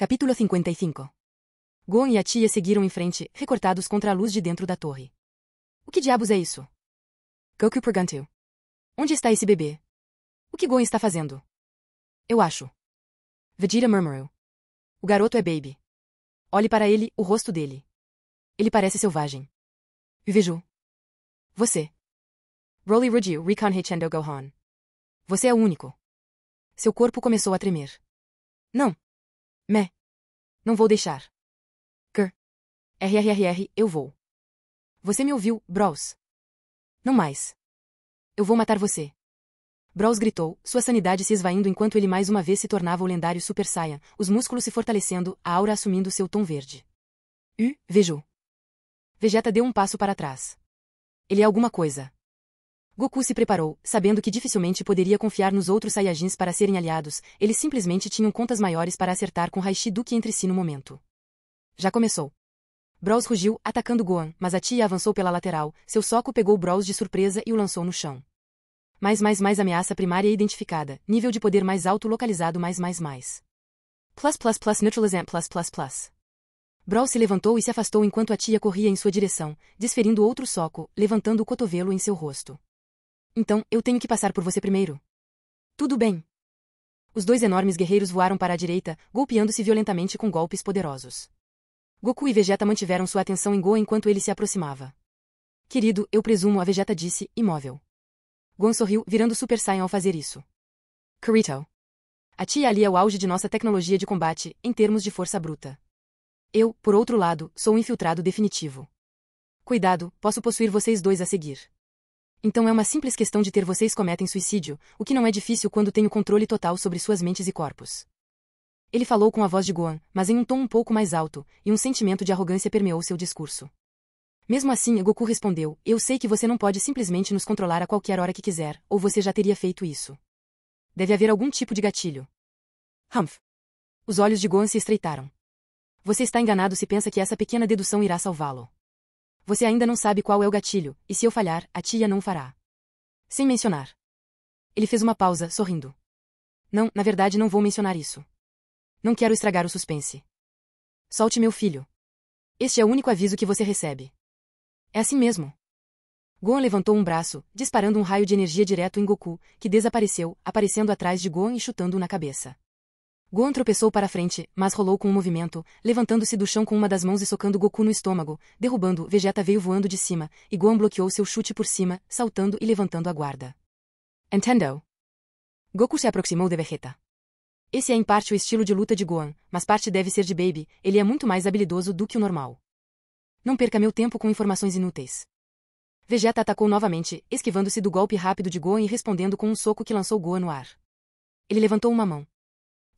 Capítulo 55 Gon e a tia seguiram em frente, recortados contra a luz de dentro da torre. O que diabos é isso? Goku perguntou. Onde está esse bebê? O que Gon está fazendo? Eu acho. Vegeta murmurou. O garoto é baby. Olhe para ele, o rosto dele. Ele parece selvagem. Vejo. Você. Broly rugiu, reconhecendo Gohan. Você é o único. Seu corpo começou a tremer. Não, me. Não vou deixar. Ker. RRRR, eu vou. Você me ouviu, Bros. Não mais. Eu vou matar você. Bros gritou, sua sanidade se esvaindo enquanto ele mais uma vez se tornava o lendário Super Saiyan, os músculos se fortalecendo, a aura assumindo seu tom verde. U, vejo. Vegeta deu um passo para trás. Ele é alguma coisa. Goku se preparou, sabendo que dificilmente poderia confiar nos outros Saiyajins para serem aliados, eles simplesmente tinham contas maiores para acertar com Raichi do que entre si no momento. Já começou. Brawls rugiu, atacando Gohan, mas a tia avançou pela lateral, seu soco pegou Brawls de surpresa e o lançou no chão. Mais mais mais ameaça primária identificada, nível de poder mais alto localizado mais mais mais. Plus plus plus neutralizant plus plus plus. Brawl se levantou e se afastou enquanto a tia corria em sua direção, desferindo outro soco, levantando o cotovelo em seu rosto. Então, eu tenho que passar por você primeiro. Tudo bem. Os dois enormes guerreiros voaram para a direita, golpeando-se violentamente com golpes poderosos. Goku e Vegeta mantiveram sua atenção em Gohan enquanto ele se aproximava. Querido, eu presumo, a Vegeta disse, imóvel. Gon sorriu, virando Super Saiyan ao fazer isso. Kirito. A tia ali é o auge de nossa tecnologia de combate, em termos de força bruta. Eu, por outro lado, sou o infiltrado definitivo. Cuidado, posso possuir vocês dois a seguir. Então é uma simples questão de ter vocês cometem suicídio, o que não é difícil quando tem o controle total sobre suas mentes e corpos. Ele falou com a voz de Gohan, mas em um tom um pouco mais alto, e um sentimento de arrogância permeou seu discurso. Mesmo assim, Goku respondeu: Eu sei que você não pode simplesmente nos controlar a qualquer hora que quiser, ou você já teria feito isso. Deve haver algum tipo de gatilho. Humph. Os olhos de Gohan se estreitaram. Você está enganado se pensa que essa pequena dedução irá salvá-lo. Você ainda não sabe qual é o gatilho, e se eu falhar, a tia não fará. Sem mencionar. Ele fez uma pausa, sorrindo. Não, na verdade não vou mencionar isso. Não quero estragar o suspense. Solte meu filho. Este é o único aviso que você recebe. É assim mesmo. Gohan levantou um braço, disparando um raio de energia direto em Goku, que desapareceu, aparecendo atrás de Gohan e chutando-o na cabeça. Gohan tropeçou para frente, mas rolou com um movimento, levantando-se do chão com uma das mãos e socando Goku no estômago, derrubando, Vegeta veio voando de cima, e Gohan bloqueou seu chute por cima, saltando e levantando a guarda. Entendeu? Goku se aproximou de Vegeta. Esse é em parte o estilo de luta de Gohan, mas parte deve ser de Baby, ele é muito mais habilidoso do que o normal. Não perca meu tempo com informações inúteis. Vegeta atacou novamente, esquivando-se do golpe rápido de Gohan e respondendo com um soco que lançou Gohan no ar. Ele levantou uma mão,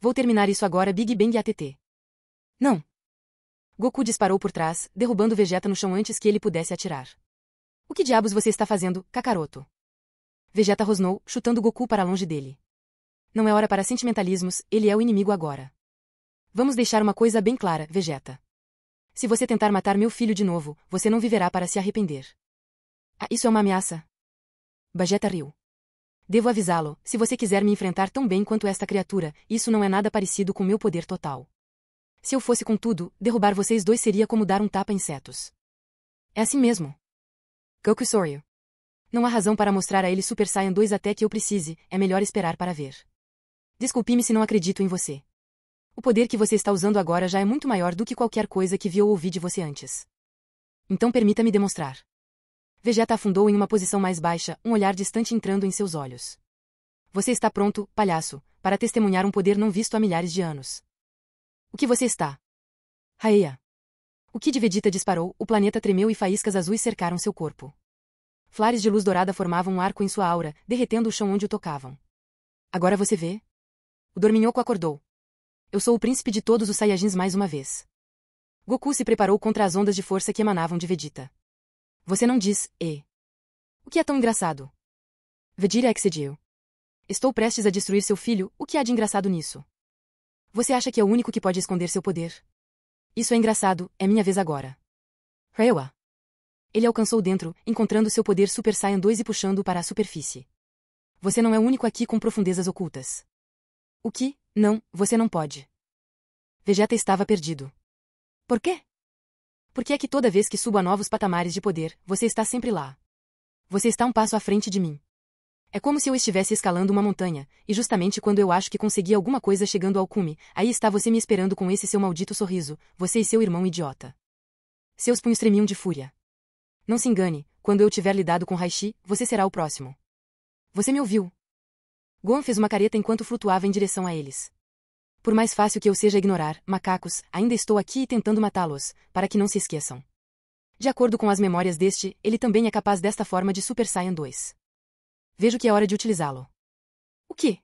Vou terminar isso agora Big Bang ATT. Não. Goku disparou por trás, derrubando Vegeta no chão antes que ele pudesse atirar. O que diabos você está fazendo, Kakaroto? Vegeta rosnou, chutando Goku para longe dele. Não é hora para sentimentalismos, ele é o inimigo agora. Vamos deixar uma coisa bem clara, Vegeta. Se você tentar matar meu filho de novo, você não viverá para se arrepender. Ah, isso é uma ameaça? Vegeta riu. Devo avisá-lo, se você quiser me enfrentar tão bem quanto esta criatura, isso não é nada parecido com meu poder total. Se eu fosse contudo, derrubar vocês dois seria como dar um tapa a insetos. É assim mesmo. Gokusoryu. Não há razão para mostrar a ele Super Saiyan 2 até que eu precise, é melhor esperar para ver. Desculpe-me se não acredito em você. O poder que você está usando agora já é muito maior do que qualquer coisa que vi ou ouvi de você antes. Então permita-me demonstrar. Vegeta afundou em uma posição mais baixa, um olhar distante entrando em seus olhos. Você está pronto, palhaço, para testemunhar um poder não visto há milhares de anos. O que você está? Raia. O Kid Vegeta disparou, o planeta tremeu e faíscas azuis cercaram seu corpo. Flares de luz dourada formavam um arco em sua aura, derretendo o chão onde o tocavam. Agora você vê? O Dorminhoco acordou. Eu sou o príncipe de todos os Saiyajins mais uma vez. Goku se preparou contra as ondas de força que emanavam de Vegeta. Você não diz e. O que é tão engraçado? Vedira excediu. Estou prestes a destruir seu filho, o que há de engraçado nisso? Você acha que é o único que pode esconder seu poder? Isso é engraçado, é minha vez agora. Rewa. Ele alcançou dentro, encontrando seu poder Super Saiyan 2 e puxando-o para a superfície. Você não é o único aqui com profundezas ocultas. O que? Não, você não pode. Vegeta estava perdido. Por quê? Porque é que toda vez que subo a novos patamares de poder, você está sempre lá? Você está um passo à frente de mim. É como se eu estivesse escalando uma montanha, e justamente quando eu acho que consegui alguma coisa chegando ao cume, aí está você me esperando com esse seu maldito sorriso, você e seu irmão idiota. Seus punhos tremiam de fúria. Não se engane, quando eu tiver lidado com Raishi, você será o próximo. Você me ouviu? Gon fez uma careta enquanto flutuava em direção a eles. Por mais fácil que eu seja ignorar, macacos, ainda estou aqui tentando matá-los, para que não se esqueçam. De acordo com as memórias deste, ele também é capaz desta forma de Super Saiyan 2. Vejo que é hora de utilizá-lo. O que?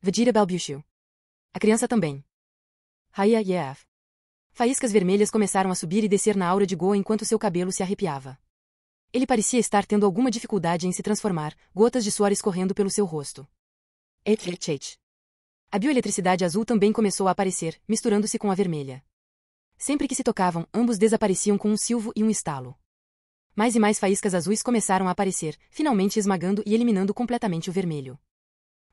Vegeta, balbuciou. A criança também. Haya Yev. Faíscas vermelhas começaram a subir e descer na aura de Goa enquanto seu cabelo se arrepiava. Ele parecia estar tendo alguma dificuldade em se transformar, gotas de suor escorrendo pelo seu rosto. Etchet. A bioeletricidade azul também começou a aparecer, misturando-se com a vermelha. Sempre que se tocavam, ambos desapareciam com um silvo e um estalo. Mais e mais faíscas azuis começaram a aparecer, finalmente esmagando e eliminando completamente o vermelho.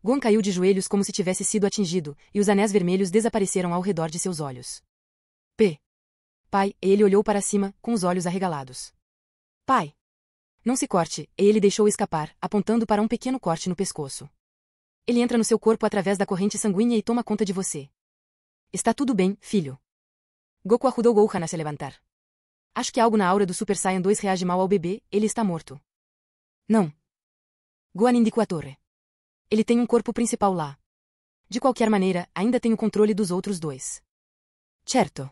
Gon caiu de joelhos como se tivesse sido atingido, e os anéis vermelhos desapareceram ao redor de seus olhos. P. Pai, ele olhou para cima, com os olhos arregalados. Pai! Não se corte, ele deixou escapar, apontando para um pequeno corte no pescoço. Ele entra no seu corpo através da corrente sanguínea e toma conta de você. Está tudo bem, filho. Goku ajudou Gohan a se levantar. Acho que algo na aura do Super Saiyan 2 reage mal ao bebê, ele está morto. Não. Gohan indicou a torre. Ele tem um corpo principal lá. De qualquer maneira, ainda tem o controle dos outros dois. Certo.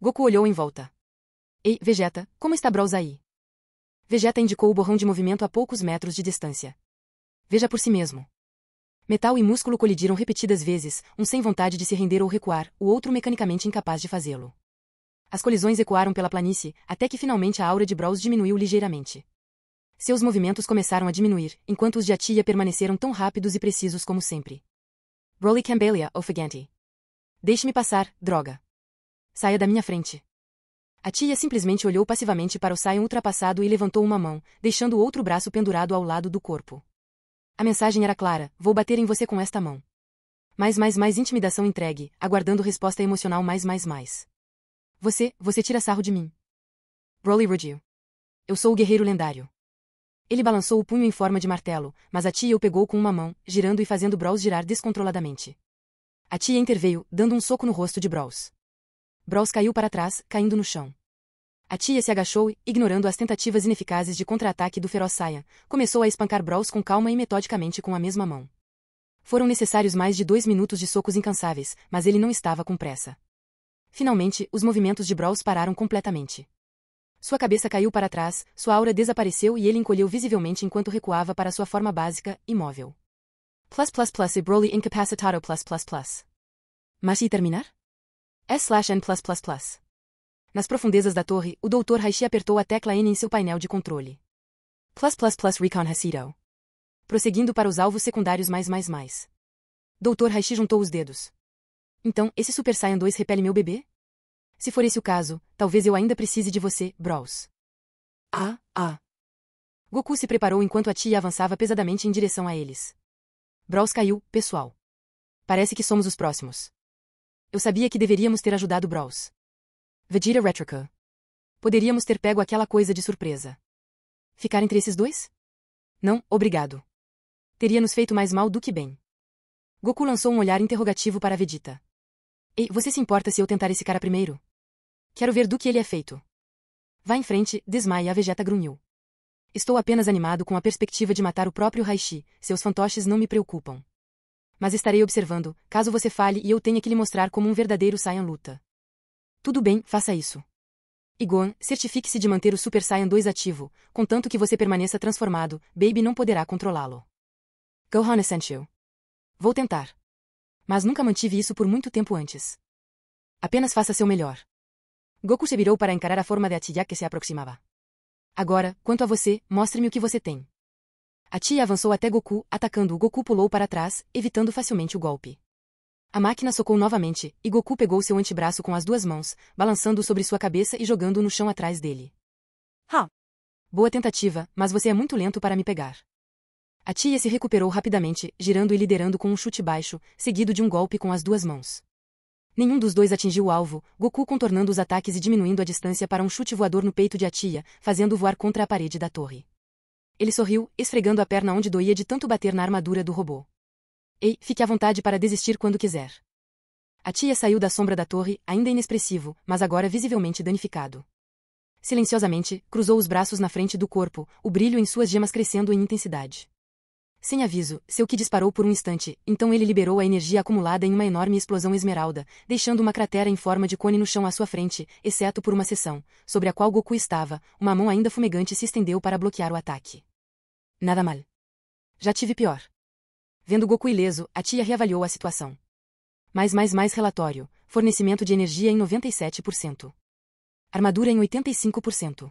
Goku olhou em volta. Ei, Vegeta, como está Brawls aí? Vegeta indicou o borrão de movimento a poucos metros de distância. Veja por si mesmo. Metal e músculo colidiram repetidas vezes, um sem vontade de se render ou recuar, o outro mecanicamente incapaz de fazê-lo. As colisões ecoaram pela planície, até que finalmente a aura de Braus diminuiu ligeiramente. Seus movimentos começaram a diminuir, enquanto os de Atia permaneceram tão rápidos e precisos como sempre. Broly Cambelia, ofegante. Deixe-me passar, droga. Saia da minha frente. A tia simplesmente olhou passivamente para o Sion ultrapassado e levantou uma mão, deixando o outro braço pendurado ao lado do corpo. A mensagem era clara: vou bater em você com esta mão. Mais, mais, mais intimidação entregue, aguardando resposta emocional mais, mais, mais. Você, você tira sarro de mim. Broly Rodio. Eu sou o guerreiro lendário. Ele balançou o punho em forma de martelo, mas a tia o pegou com uma mão, girando e fazendo Brawls girar descontroladamente. A tia interveio, dando um soco no rosto de Brawls. Brawls caiu para trás, caindo no chão. A tia se agachou e, ignorando as tentativas ineficazes de contra-ataque do feroz Saiyan, começou a espancar Brawls com calma e metodicamente com a mesma mão. Foram necessários mais de dois minutos de socos incansáveis, mas ele não estava com pressa. Finalmente, os movimentos de Brawls pararam completamente. Sua cabeça caiu para trás, sua aura desapareceu e ele encolheu visivelmente enquanto recuava para sua forma básica, imóvel. Plus plus plus e Broly incapacitado plus plus plus. Mas e terminar? S slash N plus plus plus. Nas profundezas da torre, o Dr. Raishi apertou a tecla N em seu painel de controle. Plus plus plus Recon Hasiro. Prosseguindo para os alvos secundários mais mais mais. Dr. Raishi juntou os dedos. Então, esse Super Saiyan 2 repele meu bebê? Se for esse o caso, talvez eu ainda precise de você, Bros. Ah, ah. Goku se preparou enquanto a tia avançava pesadamente em direção a eles. Bros caiu, pessoal. Parece que somos os próximos. Eu sabia que deveríamos ter ajudado Bros. Vegeta Retrica. Poderíamos ter pego aquela coisa de surpresa. Ficar entre esses dois? Não, obrigado. Teria nos feito mais mal do que bem. Goku lançou um olhar interrogativo para Vegeta. Ei, você se importa se eu tentar esse cara primeiro? Quero ver do que ele é feito. Vá em frente, desmaia a Vegeta grunhiu. Estou apenas animado com a perspectiva de matar o próprio Raichi. seus fantoches não me preocupam. Mas estarei observando, caso você fale e eu tenha que lhe mostrar como um verdadeiro Saiyan luta. Tudo bem, faça isso. Igon, certifique-se de manter o Super Saiyan 2 ativo, contanto que você permaneça transformado, Baby não poderá controlá-lo. Gohan Essential. Vou tentar. Mas nunca mantive isso por muito tempo antes. Apenas faça seu melhor. Goku se virou para encarar a forma de Atiya que se aproximava. Agora, quanto a você, mostre-me o que você tem. A tia avançou até Goku, atacando-o. Goku pulou para trás, evitando facilmente o golpe. A máquina socou novamente, e Goku pegou seu antebraço com as duas mãos, balançando-o sobre sua cabeça e jogando no chão atrás dele. Ha! Boa tentativa, mas você é muito lento para me pegar. A tia se recuperou rapidamente, girando e liderando com um chute baixo, seguido de um golpe com as duas mãos. Nenhum dos dois atingiu o alvo, Goku contornando os ataques e diminuindo a distância para um chute voador no peito de Atia, fazendo voar contra a parede da torre. Ele sorriu, esfregando a perna onde doía de tanto bater na armadura do robô. Ei, fique à vontade para desistir quando quiser. A tia saiu da sombra da torre, ainda inexpressivo, mas agora visivelmente danificado. Silenciosamente, cruzou os braços na frente do corpo, o brilho em suas gemas crescendo em intensidade. Sem aviso, seu que disparou por um instante, então ele liberou a energia acumulada em uma enorme explosão esmeralda, deixando uma cratera em forma de cone no chão à sua frente, exceto por uma seção, sobre a qual Goku estava, uma mão ainda fumegante se estendeu para bloquear o ataque. Nada mal. Já tive pior. Vendo Goku ileso, a tia reavaliou a situação. Mais mais mais relatório. Fornecimento de energia em 97%. Armadura em 85%.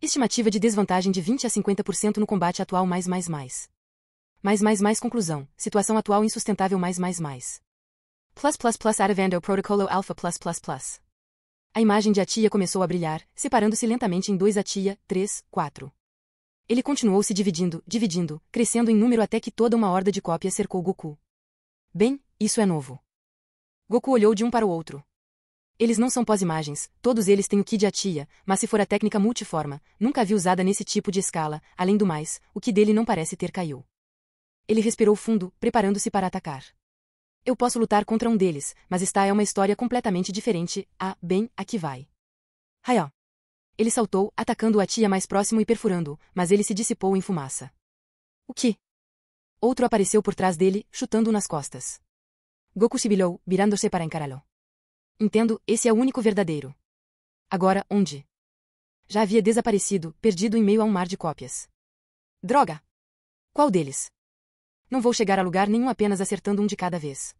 Estimativa de desvantagem de 20 a 50% no combate atual mais mais mais. Mais mais mais conclusão. Situação atual insustentável mais mais mais. Plus plus plus Advando Protocolo Alpha plus plus plus. A imagem de a tia começou a brilhar, separando-se lentamente em dois a tia, três, quatro. Ele continuou se dividindo, dividindo, crescendo em número até que toda uma horda de cópias cercou Goku. Bem, isso é novo. Goku olhou de um para o outro. Eles não são pós-imagens, todos eles têm o ki de atia, mas se for a técnica multiforma, nunca vi usada nesse tipo de escala, além do mais, o que dele não parece ter caiu. Ele respirou fundo, preparando-se para atacar. Eu posso lutar contra um deles, mas esta é uma história completamente diferente, ah, bem, aqui vai. Hayó. Ele saltou, atacando a tia mais próximo e perfurando, mas ele se dissipou em fumaça. O que? Outro apareceu por trás dele, chutando-o nas costas. Goku sibilou, virando-se para encará-lo. Entendo, esse é o único verdadeiro. Agora, onde? Já havia desaparecido, perdido em meio a um mar de cópias. Droga! Qual deles? Não vou chegar a lugar nenhum apenas acertando um de cada vez.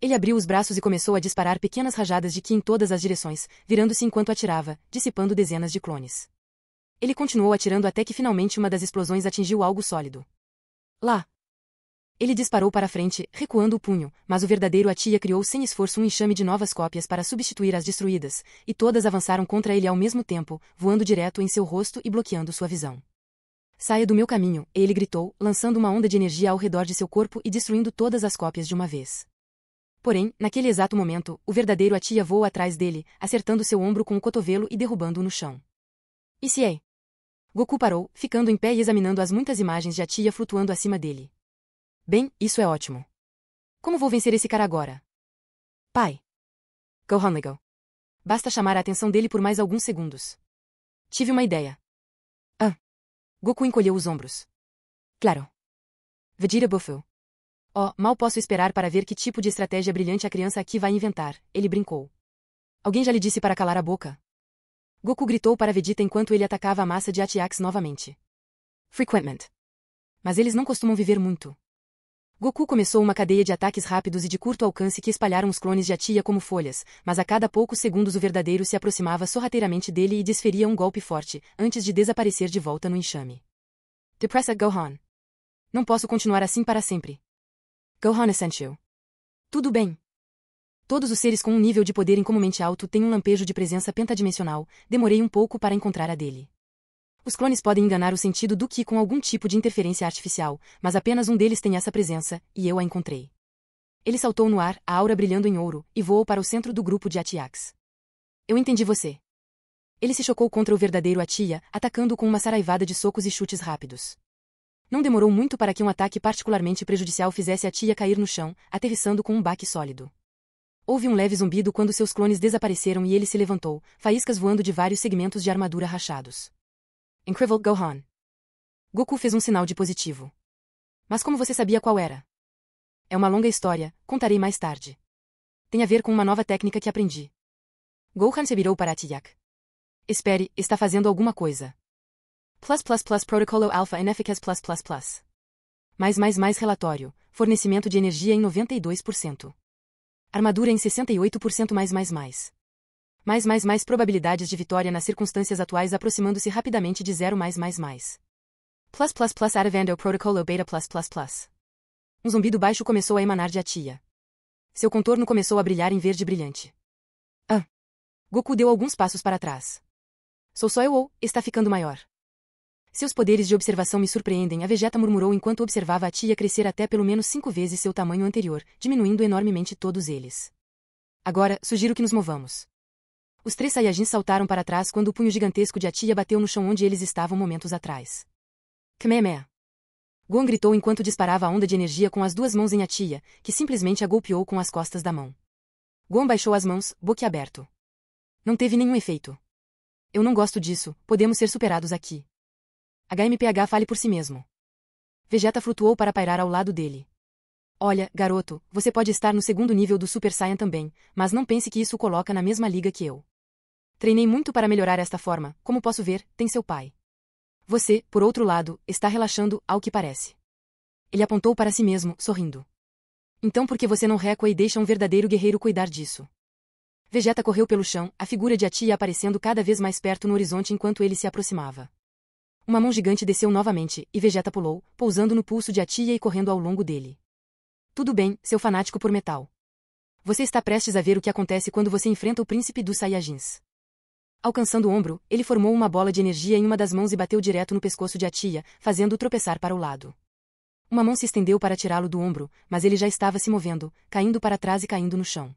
Ele abriu os braços e começou a disparar pequenas rajadas de ki em todas as direções, virando-se enquanto atirava, dissipando dezenas de clones. Ele continuou atirando até que finalmente uma das explosões atingiu algo sólido. Lá! Ele disparou para frente, recuando o punho, mas o verdadeiro Atia criou sem esforço um enxame de novas cópias para substituir as destruídas, e todas avançaram contra ele ao mesmo tempo, voando direto em seu rosto e bloqueando sua visão. Saia do meu caminho, ele gritou, lançando uma onda de energia ao redor de seu corpo e destruindo todas as cópias de uma vez. Porém, naquele exato momento, o verdadeiro Atia voa atrás dele, acertando seu ombro com o cotovelo e derrubando-o no chão. E se é? Goku parou, ficando em pé e examinando as muitas imagens de Atia flutuando acima dele. Bem, isso é ótimo. Como vou vencer esse cara agora? Pai. Gohan Legal. Basta chamar a atenção dele por mais alguns segundos. Tive uma ideia. Ah. Goku encolheu os ombros. Claro. Vegeta Buffalo. Oh, mal posso esperar para ver que tipo de estratégia brilhante a criança aqui vai inventar, ele brincou. Alguém já lhe disse para calar a boca? Goku gritou para Vegeta enquanto ele atacava a massa de Atiax novamente. Frequentment. Mas eles não costumam viver muito. Goku começou uma cadeia de ataques rápidos e de curto alcance que espalharam os clones de Atia como folhas, mas a cada poucos segundos o verdadeiro se aproximava sorrateiramente dele e desferia um golpe forte, antes de desaparecer de volta no enxame. Depressa Gohan. Não posso continuar assim para sempre. Gohan Essential. Tudo bem. Todos os seres com um nível de poder incomumente alto têm um lampejo de presença pentadimensional, demorei um pouco para encontrar a dele. Os clones podem enganar o sentido do Ki com algum tipo de interferência artificial, mas apenas um deles tem essa presença, e eu a encontrei. Ele saltou no ar, a aura brilhando em ouro, e voou para o centro do grupo de Atiax. Eu entendi você. Ele se chocou contra o verdadeiro Atia, atacando com uma saraivada de socos e chutes rápidos. Não demorou muito para que um ataque particularmente prejudicial fizesse a tia cair no chão, aterrissando com um baque sólido. Houve um leve zumbido quando seus clones desapareceram e ele se levantou, faíscas voando de vários segmentos de armadura rachados. Incredible Gohan. Goku fez um sinal de positivo. Mas como você sabia qual era? É uma longa história, contarei mais tarde. Tem a ver com uma nova técnica que aprendi. Gohan se virou para Tiak. Espere, está fazendo alguma coisa. Plus plus plus protocolo alfa ineficaz plus plus plus. Mais mais mais relatório. Fornecimento de energia em 92%. Armadura em 68% mais mais mais. Mais mais mais probabilidades de vitória nas circunstâncias atuais aproximando-se rapidamente de zero mais mais mais. Plus plus plus Aravandel protocolo beta plus plus plus. Um zumbido baixo começou a emanar de Atia. Seu contorno começou a brilhar em verde brilhante. Ah! Goku deu alguns passos para trás. Sou só eu ou, está ficando maior. Seus poderes de observação me surpreendem, a Vegeta murmurou enquanto observava a tia crescer até pelo menos cinco vezes seu tamanho anterior, diminuindo enormemente todos eles. Agora, sugiro que nos movamos. Os três Saiyajins saltaram para trás quando o punho gigantesco de Atia bateu no chão onde eles estavam momentos atrás. Kamehameha! Gon gritou enquanto disparava a onda de energia com as duas mãos em Atia, que simplesmente a golpeou com as costas da mão. Gon baixou as mãos, boquiaberto. Não teve nenhum efeito. Eu não gosto disso, podemos ser superados aqui. HMPH fale por si mesmo. Vegeta flutuou para pairar ao lado dele. Olha, garoto, você pode estar no segundo nível do Super Saiyan também, mas não pense que isso o coloca na mesma liga que eu. Treinei muito para melhorar esta forma, como posso ver, tem seu pai. Você, por outro lado, está relaxando, ao que parece. Ele apontou para si mesmo, sorrindo. Então por que você não recua e deixa um verdadeiro guerreiro cuidar disso? Vegeta correu pelo chão, a figura de Atia aparecendo cada vez mais perto no horizonte enquanto ele se aproximava. Uma mão gigante desceu novamente, e Vegeta pulou, pousando no pulso de Atia e correndo ao longo dele. Tudo bem, seu fanático por metal. Você está prestes a ver o que acontece quando você enfrenta o príncipe dos Saiyajins. Alcançando o ombro, ele formou uma bola de energia em uma das mãos e bateu direto no pescoço de Atia, fazendo-o tropeçar para o lado. Uma mão se estendeu para tirá-lo do ombro, mas ele já estava se movendo, caindo para trás e caindo no chão.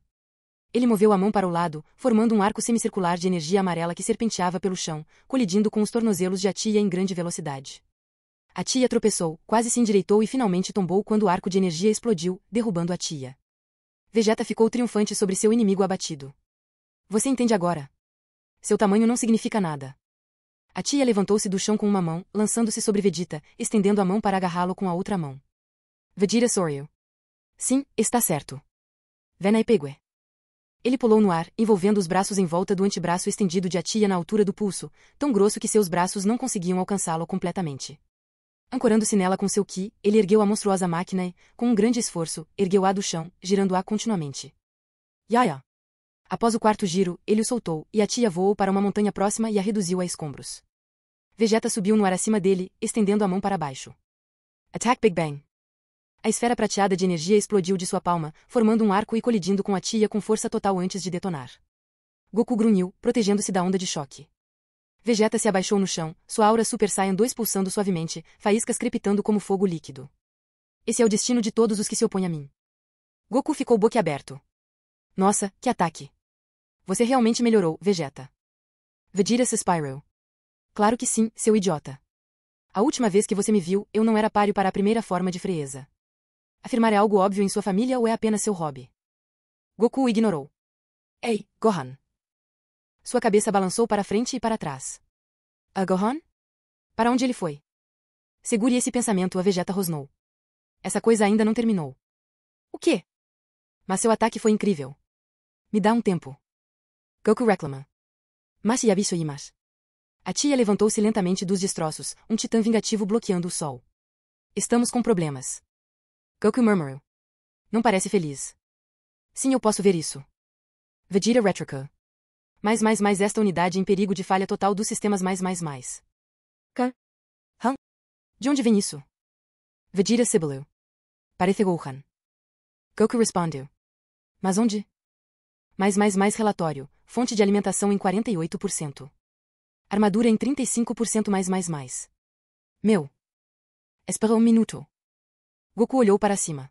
Ele moveu a mão para o lado, formando um arco semicircular de energia amarela que serpenteava pelo chão, colidindo com os tornozelos de Atia em grande velocidade. Atia tropeçou, quase se endireitou e finalmente tombou quando o arco de energia explodiu, derrubando a tia. Vegeta ficou triunfante sobre seu inimigo abatido. Você entende agora? Seu tamanho não significa nada. Atia levantou-se do chão com uma mão, lançando-se sobre Vegeta, estendendo a mão para agarrá-lo com a outra mão. Vegeta Soryu. Sim, está certo. Vena e pegue. Ele pulou no ar, envolvendo os braços em volta do antebraço estendido de Atia na altura do pulso, tão grosso que seus braços não conseguiam alcançá-lo completamente. Ancorando-se nela com seu ki, ele ergueu a monstruosa máquina e, com um grande esforço, ergueu-a do chão, girando-a continuamente. Yaya! Após o quarto giro, ele o soltou, e a tia voou para uma montanha próxima e a reduziu a escombros. Vegeta subiu no ar acima dele, estendendo a mão para baixo. Attack Big Bang! A esfera prateada de energia explodiu de sua palma, formando um arco e colidindo com a tia com força total antes de detonar. Goku grunhiu, protegendo-se da onda de choque. Vegeta se abaixou no chão, sua aura Super Saiyan 2 pulsando suavemente, faíscas crepitando como fogo líquido. Esse é o destino de todos os que se opõem a mim. Goku ficou boquiaberto. Nossa, que ataque! Você realmente melhorou, Vegeta. se Spiral. Claro que sim, seu idiota. A última vez que você me viu, eu não era páreo para a primeira forma de frieza. Afirmar é algo óbvio em sua família ou é apenas seu hobby? Goku ignorou. Ei, Gohan. Sua cabeça balançou para frente e para trás. A Gohan? Para onde ele foi? Segure esse pensamento, a Vegeta rosnou. Essa coisa ainda não terminou. O quê? Mas seu ataque foi incrível. Me dá um tempo. Goku reclama. Mas yabiso imas. A tia levantou-se lentamente dos destroços, um titã vingativo bloqueando o sol. Estamos com problemas. Goku murmurou. Não parece feliz. Sim, eu posso ver isso. Vegeta Retrica. Mais mais mais esta unidade é em perigo de falha total dos sistemas mais mais mais. K. Han. De onde vem isso? Vegeta sibilou. Parece Gohan. Goku respondeu. Mas onde? Mais mais mais relatório. Fonte de alimentação em 48%. Armadura em 35% mais mais mais. Meu. Espera um minuto. Goku olhou para cima.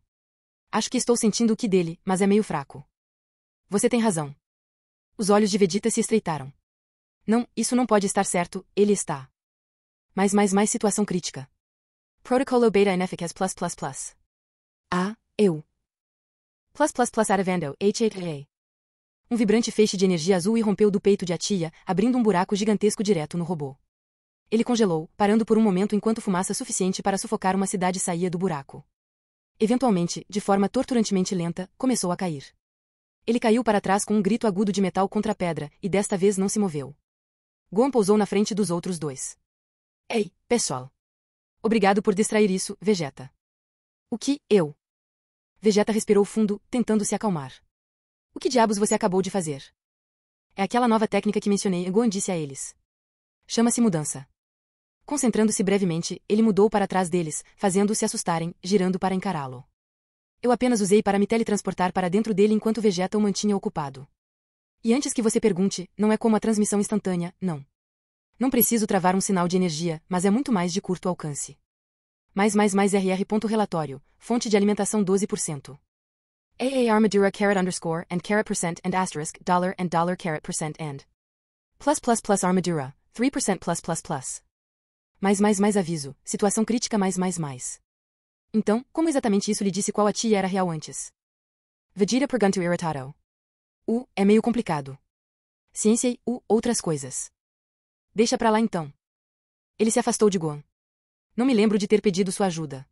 Acho que estou sentindo o que dele, mas é meio fraco. Você tem razão. Os olhos de Vegeta se estreitaram. Não, isso não pode estar certo, ele está. Mas mais mais situação crítica. Protocolo Beta Ineficaz. plus plus plus. Ah, eu. Plus plus plus Aravando, HHA. Um vibrante feixe de energia azul irrompeu do peito de Atia, abrindo um buraco gigantesco direto no robô. Ele congelou, parando por um momento enquanto fumaça suficiente para sufocar uma cidade saía do buraco. Eventualmente, de forma torturantemente lenta, começou a cair. Ele caiu para trás com um grito agudo de metal contra a pedra, e desta vez não se moveu. Gohan pousou na frente dos outros dois. Ei, pessoal. Obrigado por distrair isso, Vegeta. O que, eu? Vegeta respirou fundo, tentando se acalmar. O que diabos você acabou de fazer? É aquela nova técnica que mencionei, Gohan disse a eles. Chama-se mudança. Concentrando-se brevemente, ele mudou para trás deles, fazendo-os se assustarem, girando para encará-lo. Eu apenas usei para me teletransportar para dentro dele enquanto Vegeta o mantinha ocupado. E antes que você pergunte, não é como a transmissão instantânea, não. Não preciso travar um sinal de energia, mas é muito mais de curto alcance. Mais mais mais RR. Relatório, fonte de alimentação 12%. AA Armadura carat underscore and carat percent and asterisk dollar and dollar carat percent and. Plus plus plus Armadura, 3% plus plus plus. Mais, mais, mais aviso. Situação crítica, mais, mais, mais. Então, como exatamente isso lhe disse qual a tia era real antes? Vegeta perguntou irritado. U, é meio complicado. Ciência e U, outras coisas. Deixa pra lá então. Ele se afastou de Guan. Não me lembro de ter pedido sua ajuda.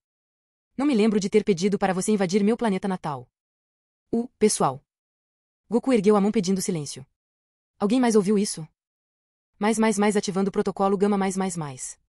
Não me lembro de ter pedido para você invadir meu planeta natal. U, pessoal. Goku ergueu a mão pedindo silêncio. Alguém mais ouviu isso? Mais mais mais ativando o protocolo gama mais mais mais.